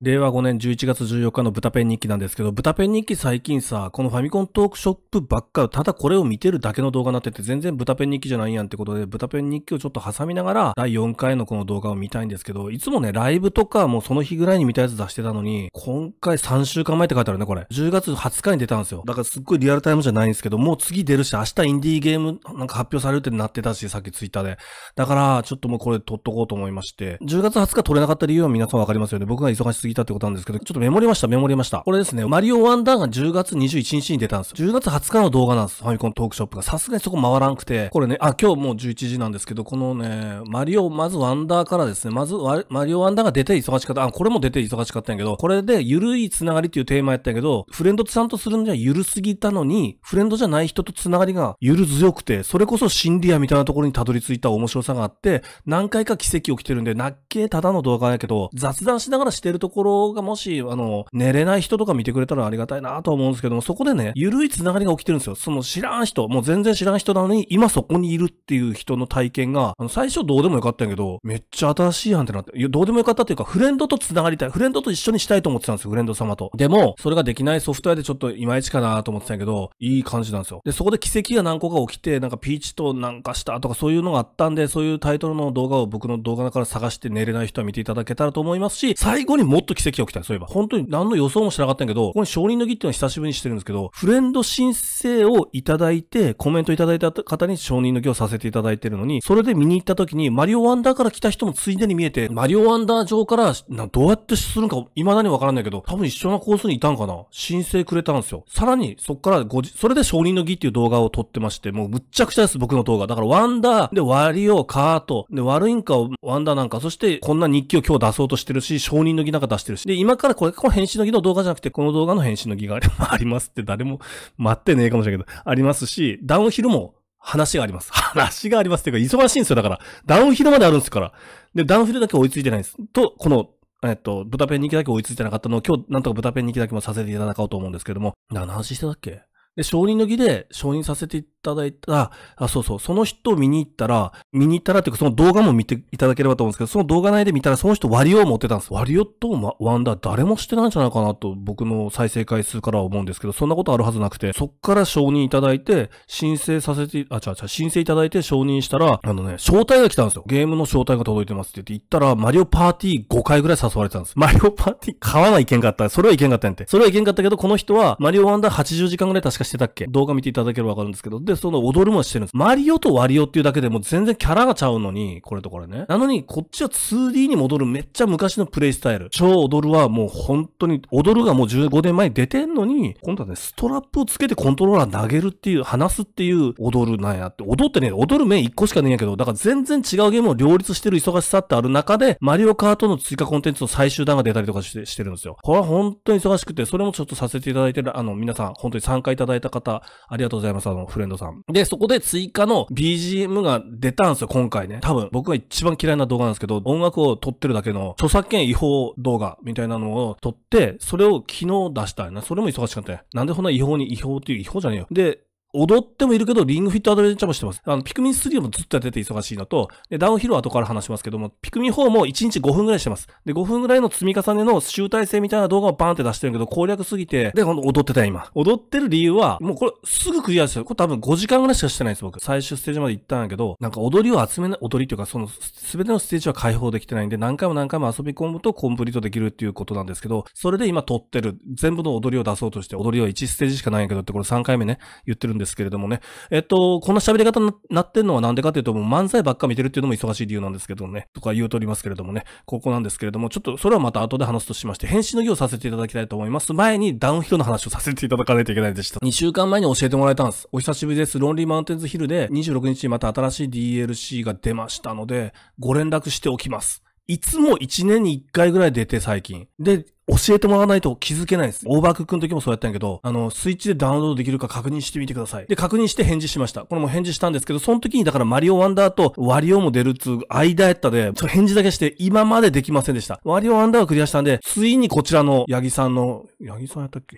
令和5年11月14日の豚ペン日記なんですけど、豚ペン日記最近さ、このファミコントークショップばっか、ただこれを見てるだけの動画になってて、全然豚ペン日記じゃないやんってことで、豚ペン日記をちょっと挟みながら、第4回のこの動画を見たいんですけど、いつもね、ライブとかもうその日ぐらいに見たやつ出してたのに、今回3週間前って書いてあるね、これ。10月20日に出たんですよ。だからすっごいリアルタイムじゃないんですけど、もう次出るし、明日インディーゲームなんか発表されるってなってたし、さっきツイッターで。だから、ちょっともうこれ撮っとこうと思いまして、10月20日撮れなかった理由は皆さんわかりますよね。僕が忙しすぎ過ぎたってことなんですけど、ちょっとメモりました、メモりました。これですね、マリオワンダーが10月21日に出たんです10月20日の動画なんです、ファミコントークショップが。さすがにそこ回らんくて、これね、あ、今日もう11時なんですけど、このね、マリオ、まずワンダーからですね、まず、マリオワンダーが出て忙しかった。あ、これも出て忙しかったんやけど、これで、ゆるいつながりっていうテーマやったんやけど、フレンドさんとするにはゆるすぎたのに、フレンドじゃない人とつながりがゆる強くて、それこそ心理アみたいなところにたどり着いた面白さがあって、何回か奇跡起きてるんで、なっけただの動画やけど、雑談しながらしてるところところがもし、あの、寝れない人とか見てくれたらありがたいなと思うんですけども、そこでね、ゆるいつながりが起きてるんですよ。その知らん人、もう全然知らん人なのに、今そこにいるっていう人の体験が、あの、最初どうでもよかったんやけど、めっちゃ新しいやんってなって、いや、どうでもよかったっていうか、フレンドと繋がりたい。フレンドと一緒にしたいと思ってたんですよ、フレンド様と。でも、それができないソフトウェアでちょっといまいちかなと思ってたんやけど、いい感じなんですよ。で、そこで奇跡が何個か起きて、なんかピーチとなんかしたとかそういうのがあったんで、そういうタイトルの動画を僕の動画だから探して寝れない人は見ていただけたらと思いますし、最後に最と奇跡が起きた。そういえば、本当に何の予想もしなかったんやけど、ここに承認の儀っていうのは久しぶりにしてるんですけど、フレンド申請をいただいて、コメントいただいた方に承認の儀をさせていただいてるのに、それで見に行った時に、マリオワンダーから来た人もついでに見えて、マリオワンダー上からな、どうやってするんか未だにわからないけど、多分一緒なコースにいたんかな申請くれたんですよ。さらに、そっからごじ、それで承認の儀っていう動画を撮ってまして、もうむっちゃくちゃです、僕の動画。だからワンダー、で、ワリオ、カート、で、悪いんかをワンダーなんか、そしてこんな日記を今日出そうとしてるし、承認の儀なんか出してるし、で、今からこれ、この編集の儀の動画じゃなくて、この動画の編集の儀があり ますって誰も待ってねえかもしれないけど、ありますし、ダウンヒルも話があります。話がありますっていうか、忙しいんですよ。だから、ダウンヒルまであるんですから。で、ダウンヒルだけ追いついてないんです。と、この、えっと、豚ペン行きだけ追いついてなかったのを、今日、なんとか豚ペン行きだけもさせていただこうと思うんですけども、何の話してたっけで、承認の儀で承認させていただいた、あ、そうそう、その人を見に行ったら、見に行ったらっていうかその動画も見ていただければと思うんですけど、その動画内で見たらその人割りを持ってたんです。割りをと、ま、ワンダー誰もしてないんじゃないかなと僕の再生回数からは思うんですけど、そんなことあるはずなくて、そっから承認いただいて、申請させて、あ、違う違う、申請いただいて承認したら、あのね、招待が来たんですよ。ゲームの招待が届いてますって言って行ったら、マリオパーティー5回ぐらい誘われてたんです。マリオパーティー買わないけんかった。それはいけんかったんって。それはいけんかったけど、この人はマリオワンダー80時間ぐらい確かしてたっけ動画見ていただければわかるんですけど、で、その踊るもしてるんです。マリオとワリオっていうだけでも全然キャラがちゃうのに、これとこれね。なのに、こっちは 2D に戻るめっちゃ昔のプレイスタイル。超踊るはもう本当に、踊るがもう15年前に出てんのに、今度はね、ストラップをつけてコントローラー投げるっていう、話すっていう踊るなんやって。踊ってね、踊る面1個しかねえんやけど、だから全然違うゲームを両立してる忙しさってある中で、マリオカートの追加コンテンツの最終段が出たりとかしてしてるんですよ。これは本当に忙しくて、それもちょっとさせていただいてる、あの、皆さん、本当に参加いただいていた方、ありがとうございます、あの、フレンドさん。で、そこで追加の BGM が出たんですよ、今回ね。多分、僕が一番嫌いな動画なんですけど、音楽を撮ってるだけの著作権違法動画みたいなのを撮って、それを昨日出したいな。それも忙しかったね。なんでこんな違法に違法っていう違法じゃねえよ。で、踊ってもいるけど、リングフィットアドベンチャーもしてます。あの、ピクミン3もずっとやってて忙しいのと、で、ダウンヒルは後から話しますけども、ピクミン4も1日5分ぐらいしてます。で、5分ぐらいの積み重ねの集大成みたいな動画をバーンって出してるけど、攻略すぎて、で、ほんと踊ってたよ、今。踊ってる理由は、もうこれ、すぐクリアしてる。これ多分5時間ぐらいしかしてないです、僕。最終ステージまで行ったんやけど、なんか踊りを集めない、踊りというか、その、すべてのステージは解放できてないんで、何回も何回も遊び込むとコンプリートできるっていうことなんですけど、それで今撮ってる、全部の踊りを出そうとして、踊りは1ステージしかないんやけどって、これ3回目ね、言ってるんですですけれどもね。えっと、こんな喋り方になってんのはなんでかというと、もう漫才ばっか見てるっていうのも忙しい理由なんですけどね。とか言うとおりますけれどもね。ここなんですけれども、ちょっとそれはまた後で話すとしまして、返信の儀をさせていただきたいと思います。前にダウンヒルの話をさせていただかないといけないでした。2週間前に教えてもらえたんです。お久しぶりです。ロンリーマウンテンズヒルで26日また新しい DLC が出ましたので、ご連絡しておきます。いつも1年に1回ぐらい出て最近。で、教えてもらわないと気づけないです。オーバークの時もそうやったんやけど、あの、スイッチでダウンロードできるか確認してみてください。で、確認して返事しました。これも返事したんですけど、その時にだからマリオワンダーとワリオも出るっつう間やったで、返事だけして今までできませんでした。ワリオワンダーはクリアしたんで、ついにこちらのヤギさんの、ヤギさんやったっけ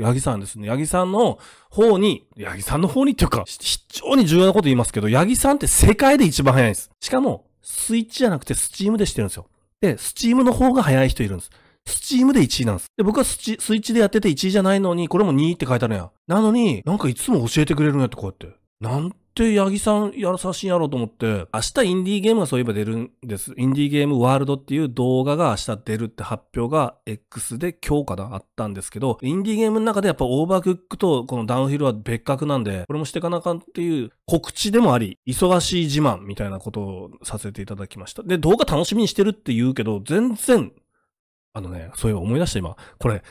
ヤギさんですね。ヤギさんの方に、ヤギさんの方にっていうか、非常に重要なこと言いますけど、ヤギさんって世界で一番早いんです。しかも、スイッチじゃなくてスチームでしてるんですよ。で、スチームの方が早い人いるんです。スチームで1位なんです。で、僕はスチ、スイッチでやってて1位じゃないのに、これも2位って書いてあるやなのに、なんかいつも教えてくれるんやって、こうやって。なんて、八木さんやらさしいやろうと思って、明日インディーゲームがそういえば出るんです。インディーゲームワールドっていう動画が明日出るって発表が X で今日かなあったんですけど、インディーゲームの中でやっぱオーバークックとこのダウンヒルは別格なんで、これもしてかなかんっていう告知でもあり、忙しい自慢みたいなことをさせていただきました。で、動画楽しみにしてるって言うけど、全然、あのね、そういえば思い出した今。これ、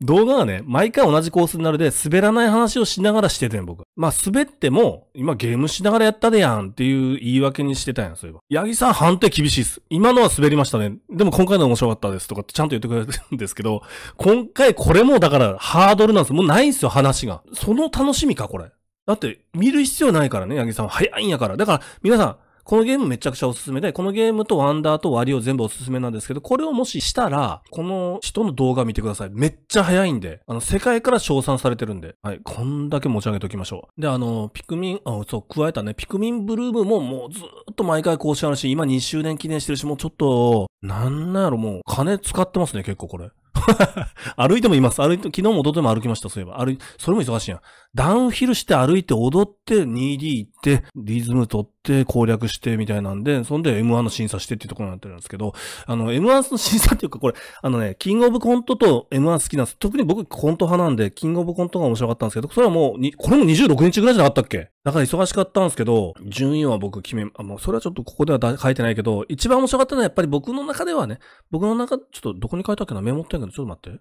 動画はね、毎回同じコースになるで、滑らない話をしながらしててん、僕。まあ、滑っても、今ゲームしながらやったでやんっていう言い訳にしてたやん、そういえば。八木さん判定厳しいっす。今のは滑りましたね。でも今回の面白かったですとかってちゃんと言ってくれるんですけど、今回これもだからハードルなんですもうないんすよ、話が。その楽しみか、これ。だって、見る必要ないからね、八木さんは。早いんやから。だから、皆さん、このゲームめちゃくちゃおすすめで、このゲームとワンダーと割りを全部おすすめなんですけど、これをもししたら、この人の動画見てください。めっちゃ早いんで、あの、世界から称賛されてるんで、はい、こんだけ持ち上げておきましょう。で、あの、ピクミン、あ、そう、加えたね、ピクミンブルームももうずっと毎回更新あるし、今2周年記念してるし、もうちょっと、なんなんやろ、もう金使ってますね、結構これ。歩いてもいます。歩いて、昨日も踊っても歩きました、そういえば。歩い、それも忙しいやん。ダウンヒルして歩いて踊って 2D 行って、リズム取って攻略してみたいなんで、そんで M1 の審査してっていうところになってるんですけど、あの、M1 の審査っていうかこれ、あのね、キングオブコントと M1 好きなんです。特に僕コント派なんで、キングオブコントが面白かったんですけど、それはもう、これも26日ぐらいじゃなかったっけだから忙しかったんですけど、順位は僕決め、あ、もうそれはちょっとここでは書いてないけど、一番面白かったのはやっぱり僕の中ではね、僕の中、ちょっとどこに書いたっけなメモってんけど、ちょっと待って。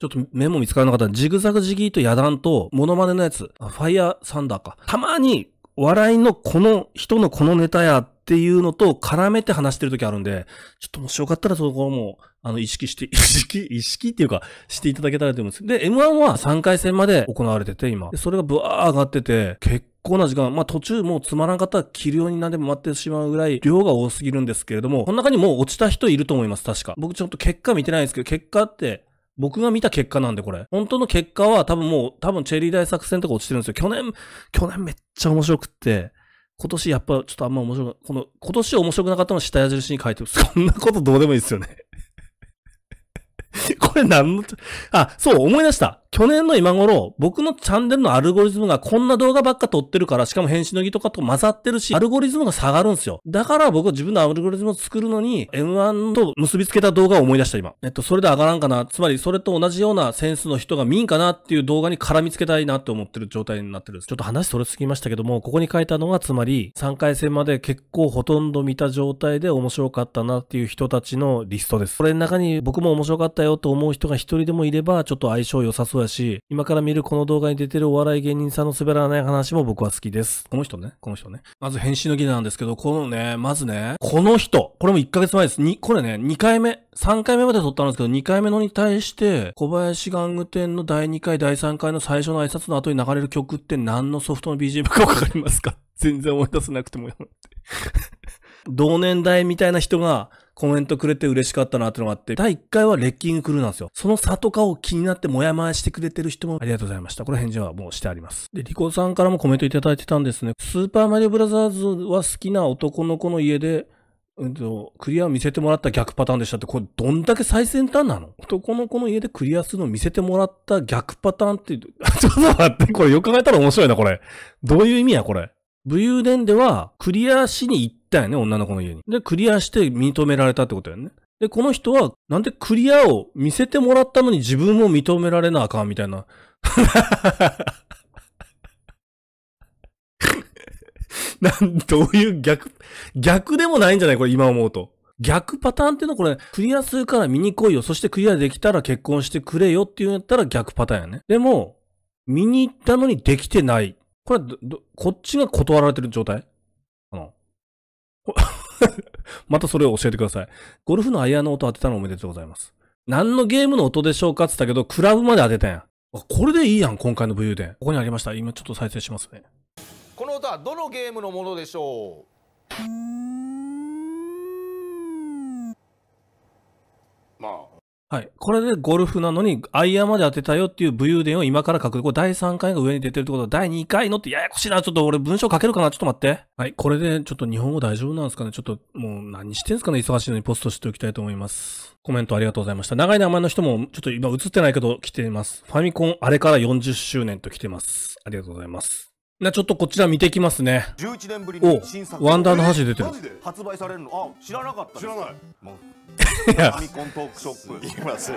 ちょっとメモ見つからなかった。ジグザグジギーと野ンと、モノマネのやつ。あ、ファイヤーサンダーか。たまに、笑いのこの人のこのネタやっていうのと絡めて話してる時あるんで、ちょっともしよかったらそこはもう、あの、意識して、意識、意識っていうか、していただけたらと思います。で、M1 は3回戦まで行われてて、今。それがブワー上がってて、結構な時間、まあ途中もうつまらんたら切るようになでも待ってしまうぐらい量が多すぎるんですけれども、この中にもう落ちた人いると思います、確か。僕ちょっと結果見てないんですけど、結果って、僕が見た結果なんでこれ。本当の結果は多分もう、多分チェリー大作戦とか落ちてるんですよ。去年、去年めっちゃ面白くって、今年やっぱちょっとあんま面白く、この、今年面白くなかったの下矢印に書いてる。そんなことどうでもいいですよねこれ何の、あ、そう、思い出した。去年の今頃、僕のチャンネルのアルゴリズムがこんな動画ばっか撮ってるから、しかも編集の儀とかと混ざってるし、アルゴリズムが下がるんですよ。だから僕は自分のアルゴリズムを作るのに、M1 と結びつけた動画を思い出した今。えっと、それで上がらんかな。つまり、それと同じようなセンスの人が見んかなっていう動画に絡みつけたいなって思ってる状態になってるんです。ちょっと話それすぎましたけども、ここに書いたのは、つまり、3回戦まで結構ほとんど見た状態で面白かったなっていう人たちのリストです。これの中に僕も面白かったよと思う人が一人でもいれば、ちょっと相性良さそうだし、今から見るこの動画に出てるお笑い芸人さんの滑らない話も僕は好きです。この人ね、この人ね。まず返信の技なんですけど、このね、まずね、この人、これも1ヶ月前です。に、これね、2回目、3回目まで撮ったんですけど、2回目のに対して、小林玩具店の第2回、第3回の最初の挨拶の後に流れる曲って何のソフトの BGM かわかりますか全然思い出せなくてもよって。同年代みたいな人がコメントくれて嬉しかったなってのがあって、第1回はレッキングクルーなんですよ。その差とかを気になってもやもやしてくれてる人もありがとうございました。これ返事はもうしてあります。で、リコさんからもコメントいただいてたんですね。スーパーマリオブラザーズは好きな男の子の家で、うんと、クリアを見せてもらった逆パターンでしたって、これどんだけ最先端なの男の子の家でクリアするのを見せてもらった逆パターンって、ちょっと待って、これよく考えたら面白いな、これ。どういう意味や、これ。武勇伝では、クリアしに行っったんやね、女の子の家に。で、クリアして認められたってことやね。で、この人は、なんでクリアを見せてもらったのに自分も認められなあかんみたいな。なん、どういう逆、逆でもないんじゃないこれ今思うと。逆パターンっていうのはこれ、クリアするから見に来いよ。そしてクリアできたら結婚してくれよっていうんやったら逆パターンやね。でも、見に行ったのにできてない。これど、こっちが断られてる状態 またそれを教えてください。ゴルフのアイアンの音当てたのおめでとうございます。何のゲームの音でしょうかって言ったけど、クラブまで当てたやん。これでいいやん、今回の武勇伝。ここにありました。今ちょっと再生しますね。この歌はどのゲームのものでしょうまあはい。これでゴルフなのに、アイアンまで当てたよっていう武勇伝を今から書く。これ第3回が上に出てるってことは、第2回のってややこしいな。ちょっと俺文章書けるかなちょっと待って。はい。これでちょっと日本語大丈夫なんですかねちょっともう何してんすかね忙しいのにポストしておきたいと思います。コメントありがとうございました。長い名前の人もちょっと今映ってないけど来ています。ファミコンあれから40周年と来てます。ありがとうございます。な、ちょっとこちら見ていきますね。11年ぶりに新作ワンダーの箸出てる。発売されるのあ、知らなかった知らない。もういや、トークショップ。います。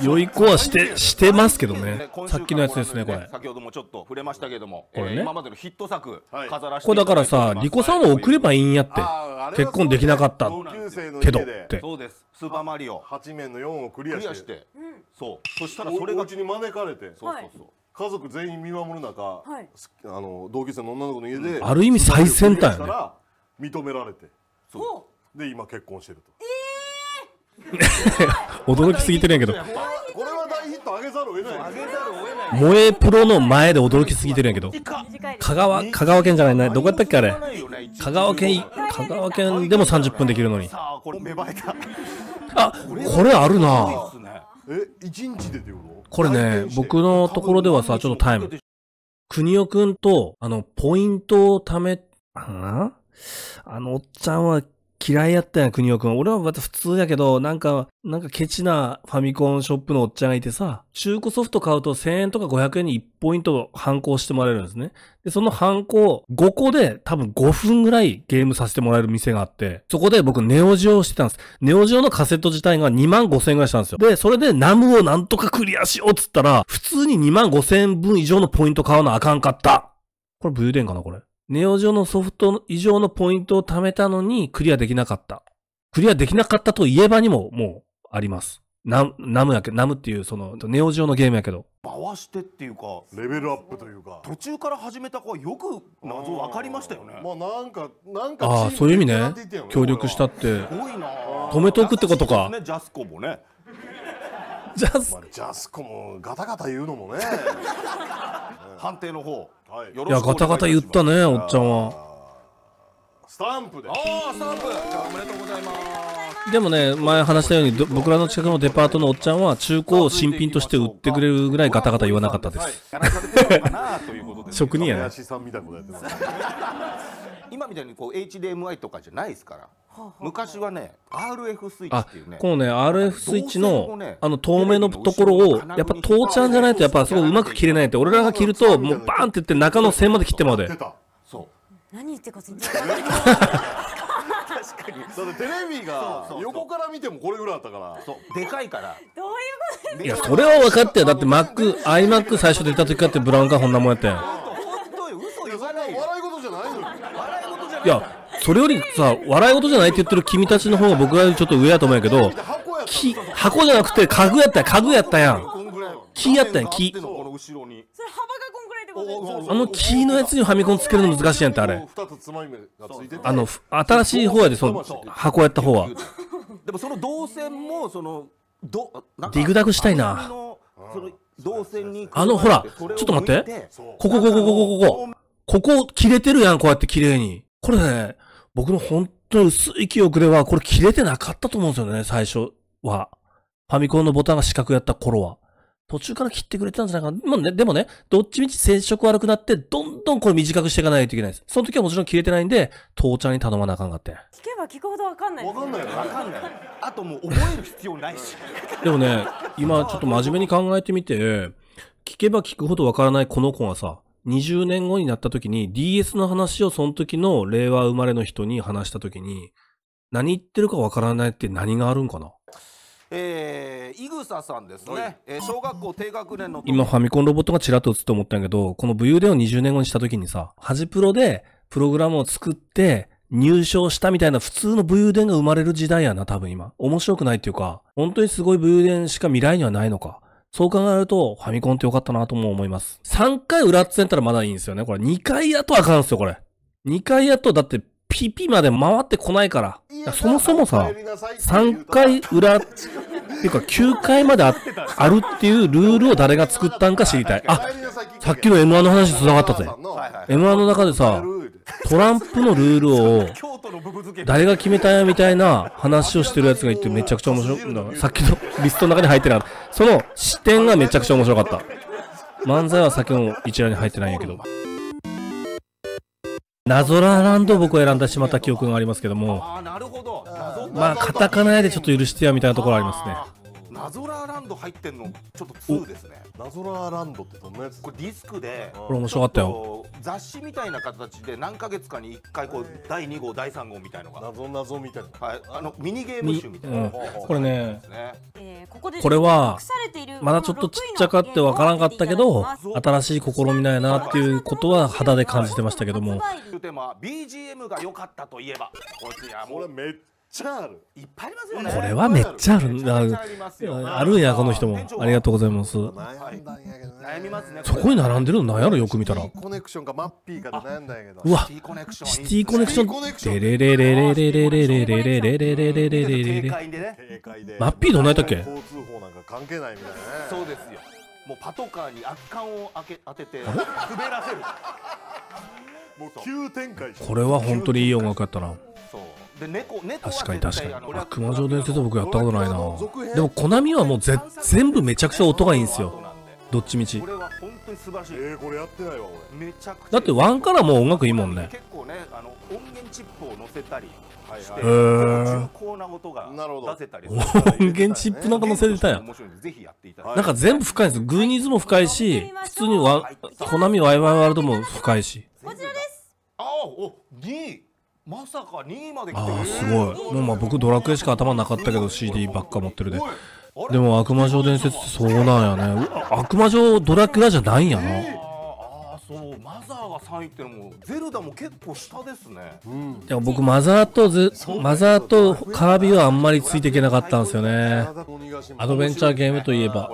良い子はして、してますけどね。さっきのやつですね、これ。先ほどもちょっと触れましたけども、これね。今までのヒット作、飾らしてこれだからさ、リコさんを送ればいいんやって。結婚できなかったけどって。そうです。スーパーマリオ。8面の4をクリアして。そう。そしたらそれが。お家に招かれて。そうそうそう。家族全員見守る中、はい、あの同級生の女の子の家で、ある意味最先端やね認められてそうで今結婚してるとええー、驚きすぎてるんやけどこれは大ヒット上げざるを得ない萌えプロの前で驚きすぎてるんやけど香川香川県じゃないなどこやったっけあれ香川県香川県でも30分できるのにあこれあるなえ一1日でってことこれね、僕のところではさ、ちょっとタイム。国尾くんと、あの、ポイントを貯め、あのおっちゃんは嫌いやったんや、国尾くん。俺はまた普通やけど、なんか、なんかケチなファミコンショップのおっちゃんがいてさ、中古ソフト買うと1000円とか500円に1ポイント反抗してもらえるんですね。で、その反抗5個で多分5分ぐらいゲームさせてもらえる店があって、そこで僕ネオジオしてたんです。ネオジオのカセット自体が2万5000円ぐらいしたんですよ。で、それでナムをなんとかクリアしようっつったら、普通に2万5000円分以上のポイント買うのあかんかった。これブーデンかな、これ。ネオ上のソフト以上のポイントを貯めたのにクリアできなかった。クリアできなかったといえばにももうあります。ナナムやけナムっていうそのネオジのゲームやけど回してっていうかレベルアップというか途中から始めた子はよく謎分かりましたよねまあなんかなんかああそういう意味ね協力したって止めておくってことかねジャスコもねジャスコ、まあ、ジャスコもガタガタ言うのもね 判定の方、はい、いやガタガタ言ったねおっちゃんはスタンプでああスタンプおめでとうございますでもね前話したように僕らの近くのデパートのおっちゃんは中古を新品として売ってくれるぐらいガタガタ言わなかったです、職人やね 今みたいにこう HDMI とかじゃないですから昔はね RF スイッチっていうねこのね RF スイッチの、ね、あの透明のところをやっぱ父ちゃんじゃないとやっぱそいうまく切れないって俺らが切るともうバーンっていって中の線まで切ってまでそう何言って確かにだってテレビが横から見てもこれぐらいだったからそうでかいからどういうこといやそれは分かってよだってマック iMac 最初出た時かってブラウンカーこんなもんやってん本当よ嘘言わない笑い事じゃないの笑い事じゃないいやそれよりさ、笑い事じゃないって言ってる君たちの方が僕はちょっと上やと思うんやけど、木、箱じゃなくて家具やったやん、家具やったやん。木やったやん、木。あの木のやつにファミコンつけるの難しいやんってあれ。あの、新しい方やで、その箱やった方は。でもその動線も、その、ど、ディグダグしたいな。あの、ほら、ちょっと待って。ここ、ここ、ここ、ここ。ここ、切れてるやん、こうやって綺麗に。これね、僕の本当薄い記憶では、これ切れてなかったと思うんですよね、最初は。ファミコンのボタンが四角やった頃は。途中から切ってくれてたんじゃないかな。まあね、でもね、どっちみち接触悪くなって、どんどんこれ短くしていかないといけないです。その時はもちろん切れてないんで、父ちゃんに頼まなあかんがって。聞けば聞くほどわかんない、わかんないわかんない。あともう覚える必要ないし。でもね、今ちょっと真面目に考えてみて、聞けば聞くほどわからないこの子がさ、20年後になった時に DS の話をその時の令和生まれの人に話した時に何言ってるかわからないって何があるんかなえー、イグサさんですね、えー、小学校低学年の今ファミコンロボットがちらっと映って思ったんやけどこの武勇伝を20年後にした時にさハジプロでプログラムを作って入賞したみたいな普通の武勇伝が生まれる時代やな多分今面白くないっていうか本当にすごい武勇伝しか未来にはないのかそう考えると、ファミコンって良かったなとも思います。3回裏っつやったらまだいいんですよね。これ2回やとあかんすよ、これ。2回やと、だってピピまで回ってこないから。そもそもさ、3回裏、っていうか9回までああるっていうルールを誰が作ったんか知りたい。あ、さっきの M1 の話繋がったぜ。M1 の中でさ、トランプのルールを誰が決めたんやみたいな話をしてるやつがいてめちゃくちゃ面白い。さっきのリストの中に入ってなかった。その視点がめちゃくちゃ面白かった。漫才はさっきの一覧に入ってないんやけど。ナゾラランドを僕を選んでしまった記憶がありますけども。まあ、カタカナでちょっと許してやみたいなところありますね。ナゾラランド入ってんの、ちょっと2ですね。ナゾラランドってどんなやつこれディスクでこれ面白かったよ雑誌みたいな形で何ヶ月かに1回こう第2号第3号みたいのが謎謎みたいな、はい、あのミニゲーム集みたいな、うん、これね、えー、こここれはまだちょっとちっちゃかってわからんかったけど新しい試みだよなっていうことは肌で感じてましたけども BGM が良かったといえばこちらもめっちゃあるいっぱいありますよねこれはめっちゃあるああるやこの人もありがとうございます悩みますねそこに並んでるの何やろよく見たらコネクションかマッピーか悩んだけどうわシティコネクションレレレレレレレレレレレレレレレレレマッピーどんなやったっけ交通法なんか関係ないみたいなそうですよもうパトカーに圧巻をあけ当てて滑らせるもう急展開これは本当にいい音楽やったな猫猫確かに確かに悪魔城伝説僕やったことないなでもコナミはもうぜ全部めちゃくちゃ音がいいんですよどっちみちえー、これやってないわ俺めちゃくちゃだってワンからもう音楽いいもんね結構ねあの音源チップを載せたりして、はいはい、な出せたり音源チップなんか載せてたやんか全部深いんですよグーニーズも深いし普通にわコナミワイワイワールドも深いしこちらですあお2まさか2位まで来てああすごいもうまあ僕ドラクエしか頭なかったけど CD ばっか持ってるででも悪魔城伝説ってそうなんやね悪魔城ドラクエじゃないんやな、そうマザーが3位ってのもゼルダも結構下ですね、うん、でも僕マザーとゼマザーとカービィはあんまりついていけなかったんですよねアドベンチャーゲームといえば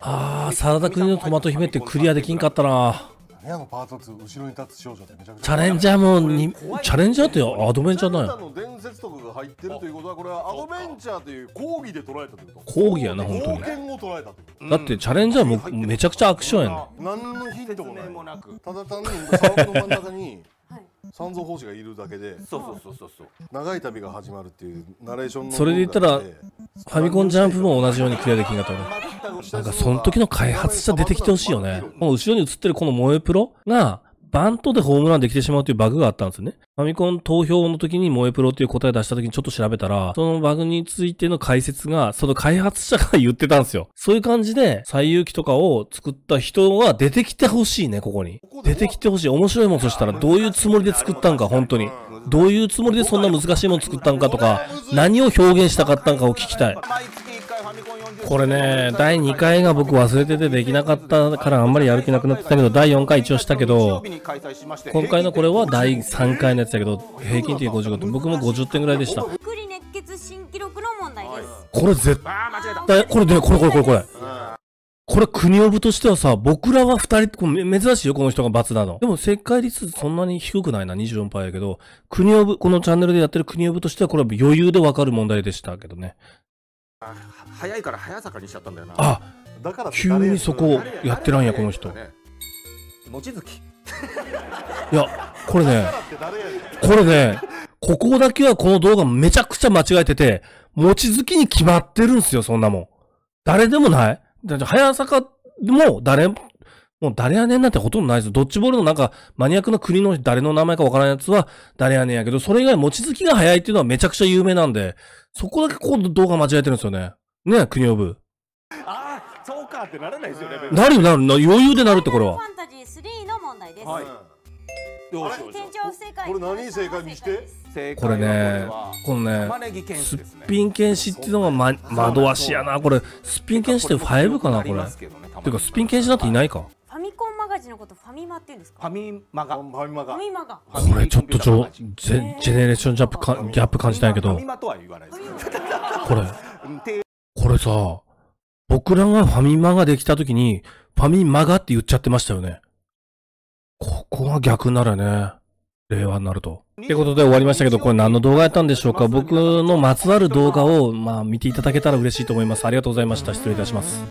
ああサラダ国のトマト姫ってクリアできんかったな部屋のパート2後ろに立つ少女ってめちゃくちゃチャレンジャーもにチャレンジャーってアドベンチャーなんやの伝説とかが入ってるということはこれはアドベンチャーという講義で捉えたってこと講義やな本当に冒険を捉えたってことだってチャレンジャーもめちゃくちゃアクションやねん何のヒントもないもなくただ単に砂の真ん中にはい三蔵法師がいるだけでそうそうそうそうそう長い旅が始まるっていうナレーションのそれで言ったらファミコンジャンプも同じようにクリアできんかった俺なんかその時の開発者出てきてほしいよね。この後ろに映ってるこの萌えプロが、バントでホームランできてしまうというバグがあったんですよね。ファミコン投票の時に萌えプロっていう答え出した時にちょっと調べたら、そのバグについての解説が、その開発者が言ってたんですよ。そういう感じで、最有機とかを作った人は出てきてほしいね、ここに。出てきてほしい。面白いもんそしたら、どういうつもりで作ったんか、本当に。どういうつもりでそんな難しいもん作ったんかとか、何を表現したかったんかを聞きたい。これね、第2回が僕忘れててできなかったからあんまりやる気なくなってたけど、第4回一応したけど、今回のこれは第3回のやつだけど、平均点55点、僕も50点ぐらいでした。新記録の問題です。これ絶対、これで、これこれこれこれ。これ国オブとしてはさ、僕らは二人、珍しいよ、この人が罰なの。でも正解率そんなに低くないな、24%やけど、国オブ、このチャンネルでやってる国オブとしてはこれは余裕でわかる問題でしたけどね。早いから早坂にしちゃったんだよなあだから急にそこやってないんやこの人望月いやこれねこれねここだけはこの動画めちゃくちゃ間違えてて望月に決まってるんすよそんなもん誰でもない早坂も誰もう誰やねんなんてほとんどないですよ。ドッジボールのなんか、マニアックな国の誰の名前かわからないやつは、誰やねんやけど、それ以外、持ち月が早いっていうのはめちゃくちゃ有名なんで、そこだけこう動画間違えてるんですよね。ね、国呼ぶ。ああ、そうかってならないですよね。なるなるな、余裕でなるってこれは。ファンタジー3の問題です。はい。どうしよう。これ何正解見してこれね、このね、すっぴん剣士っていうのが、ま、惑わしやな。これ、すっぴん剣士って5かな、これ。ていうか、すっぴん剣士なんていないか。のことファミマって言うんですかファミマがファミマがファミマがこれちょっとちょジェジェネレーションジャップかギャップ感じたんやけどファミマとは言わないです これこれさ僕らがファミマができた時にファミマがって言っちゃってましたよねここは逆ならね令和になると。ってことで終わりましたけど、これ何の動画やったんでしょうか僕のまつわる動画を、まあ、見ていただけたら嬉しいと思います。ありがとうございました。失礼いたします。